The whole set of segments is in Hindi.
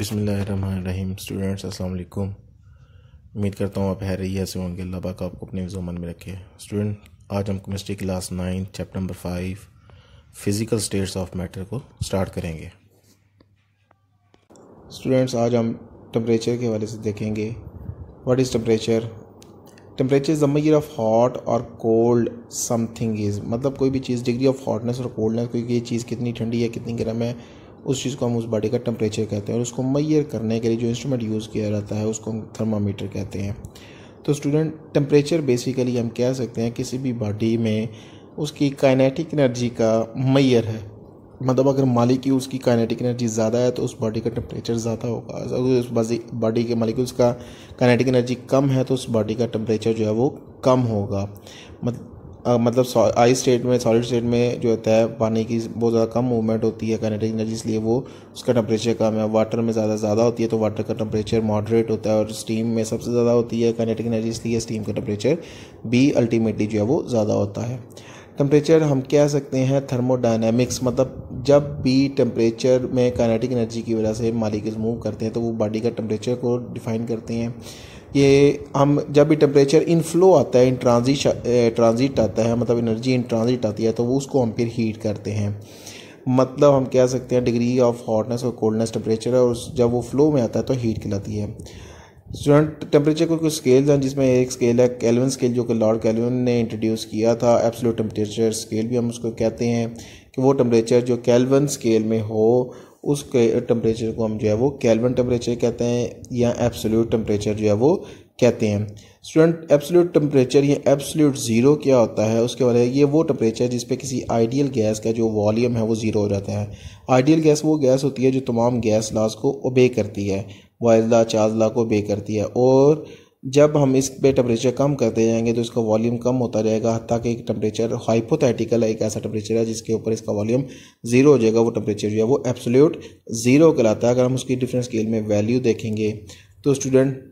बिसमीम स्टूडेंट्स अस्सलाम वालेकुम उम्मीद करता हूँ आप हैरिया से होंगे अल्लाह पाक आपको अपने जुम्मन में रखे स्टूडेंट आज हम chemistry class nine chapter number five physical states of matter को स्टार्ट करेंगे स्टूडेंट्स आज हम टम्परेचर के हवाले से देखेंगे what is temperature temperature is the measure of hot और कोल्ड समथिंग इज़ मतलब कोई भी चीज़ डिग्री ऑफ हॉटनेस और कोल्डनेस कोई ये चीज़ कितनी ठंडी है कितनी गर्म है उस चीज़ को हम उस बॉडी का टेम्परेचर कहते हैं और उसको मैयर करने के लिए जो इंस्ट्रूमेंट यूज़ किया जाता है उसको हम थर्मामीटर कहते हैं तो स्टूडेंट टेम्परेचर बेसिकली हम कह सकते हैं किसी भी बॉडी में उसकी काइनेटिक एनर्जी का मैयर है मतलब अगर मालिक की उसकी काइनेटिक एनर्जी ज़्यादा है तो उस बॉडी का टेम्परेचर ज़्यादा होगा अगर उस बॉडी के मालिक उसका काइनेटिक एनर्जी कम है तो उस बॉडी का टेम्परेचर जो है वो कम होगा मत आ, मतलब आई स्टेट में सॉलिड स्टेट में जो होता है पानी की बहुत ज़्यादा कम मूवमेंट होती है काइनेटिक एनर्जी इसलिए वो उसका टेम्परेचर कम है वाटर में ज़्यादा ज़्यादा होती है तो वाटर का टेम्परेचर मॉडरेट होता है और स्टीम में सबसे ज़्यादा होती है काइनेटिक एनर्जी इसलिए स्टीम का टेम्परेचर भी अल्टीमेटली जो है वो ज़्यादा होता है टेम्परेचर हम कह सकते हैं थर्मोडाइनमिक्स मतलब जब भी टेम्परेचर में काइनेटिक एनर्जी की वजह से मालिक मूव करते हैं तो वो बॉडी का टेम्परेचर को डिफाइन करते हैं ये हम जब भी टेम्परेचर इन फ्लो आता है इन ट्रांजिट ट्रांजिट आता है मतलब एनर्जी इन ट्रांजिट आती है तो वो उसको हम फिर हीट करते हैं मतलब हम कह सकते हैं डिग्री ऑफ हॉटनेस और कोल्डनेस टेम्परेचर है और जब वो फ्लो में आता है तो हीट कहलाती है स्टूडेंट टेम्परेचर को कुछ स्केल्स हैं जिसमें एक स्केल है कैलविन स्केल जो कि लॉर्ड कैलविन ने इंट्रोड्यूस किया था एब्सोल्यूट टेम्परेचर स्केल भी हम उसको कहते हैं कि वो टेम्परेचर जो कैलविन स्केल में हो उस टेम्परेचर को हम जो है वो कैलवन टेम्परेचर कहते हैं या एब्सोल्यूट टेम्परेचर जो है वो कहते हैं स्टूडेंट एब्सोल्यूट टेम्परेचर या एब्सोल्यूट ज़ीरो क्या होता है उसके बारे में ये वो टेम्परेचर जिस पे किसी आइडियल गैस का जो वॉल्यूम है वो ज़ीरो हो जाता है आइडियल गैस वो गैस होती है जो तमाम गैस लाज को ओबे करती है वायदा चाजला को ओबे करती है और जब हम इस पे टेम्परेचर कम करते जाएंगे तो इसका वॉल्यूम कम होता जाएगा हती कि एक टेम्परेचर हाइपोथेटिकल एक ऐसा टेम्परेचर है जिसके ऊपर इसका वॉल्यूम ज़ीरो हो जाएगा वो टेम्परेचर जो है वो एब्सोल्यूट ज़ीरो कहलाता है अगर हम उसकी डिफरेंट स्केल में वैल्यू देखेंगे तो स्टूडेंट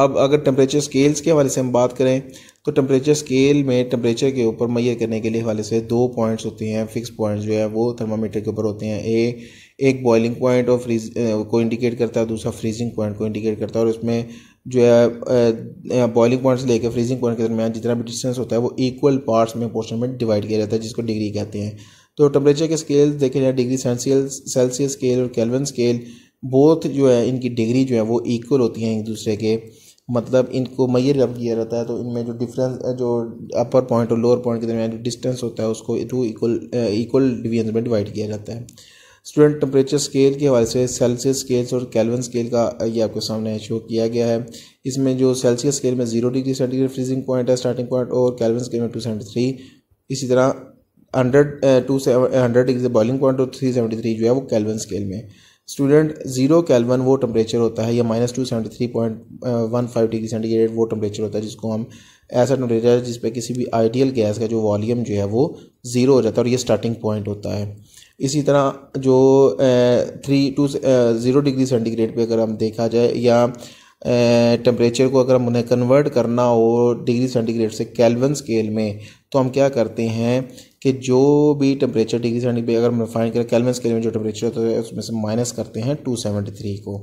अब अगर टेम्परेचर स्केल्स के हवाले से हम बात करें तो टेम्परेचर स्केल में टेम्परेचर के ऊपर मैय करने के लिए हवाले से दो पॉइंट्स होते हैं फिक्स पॉइंट्स जो है वो थर्मामीटर के ऊपर होते हैं ए एक बॉइलिंग पॉइंट और फ्रीज को इंडिकेट करता है दूसरा फ्रीजिंग पॉइंट को इंडिकेट करता है और उसमें जो है बॉइलिंग पॉइंट से लेकर फ्रीजिंग पॉइंट के दरमियान जितना भी डिस्टेंस होता है वो इक्वल पार्ट्स में पोर्शन में डिवाइड किया जाता है जिसको डिग्री कहते हैं तो टेम्परेचर के स्केल देखे जाए डिग्री सेल्सियस स्केल और कैलवन स्केल बोथ जो है इनकी डिग्री जो है वो इक्वल होती हैं एक दूसरे के मतलब इनको मैयर जब किया जाता है तो इनमें जो डिफरेंस जो अपर पॉइंट और लोअर पॉइंट के दरमियान जो डिस्टेंस होता है उसको टू इक्वल इक्वल डिवीजन में डिवाइड किया जाता है स्टूडेंट टेम्परेचर स्केल के हवाले से सेल्सियस स्केल्स और कैलवन स्केल का ये आपके सामने शो किया गया है इसमें जो सेल्सियस स्केल में zero degree centigrade freezing point है स्टार्टिंग पॉइंट और कैलवन स्केल में टू सेवेंटी थ्री इसी तरह hundred to seven hundred degree boiling point और थ्री सेवेंटी थ्री जो है वो कैलवन स्केल में स्टूडेंट जीरो कैलवन वो टेम्परेचर होता है या minus two seventy three point one five degree centigrade वो टेम्परेचर होता है जिसको हम ऐसा टेम्परेचर जिस पर किसी भी आइडियल गैस का जो वॉल्यूम जो है वो ज़ीरो हो जाता है और ये स्टार्टिंग पॉइंट होता है इसी तरह जो three two zero degree centigrade पे अगर हम देखा जाए या टेम्परेचर को अगर हम उन्हें कन्वर्ट करना हो डिग्री सेंटीग्रेड से कैलवन स्केल में तो हम क्या करते हैं कि जो भी टेम्परेचर डिग्री सेंटीग्रेड अगर हम रिफाइन करें कैलवन स्केल में जो टेम्परेचर होता है उसमें से माइनस करते हैं टू सेवेंटी थ्री को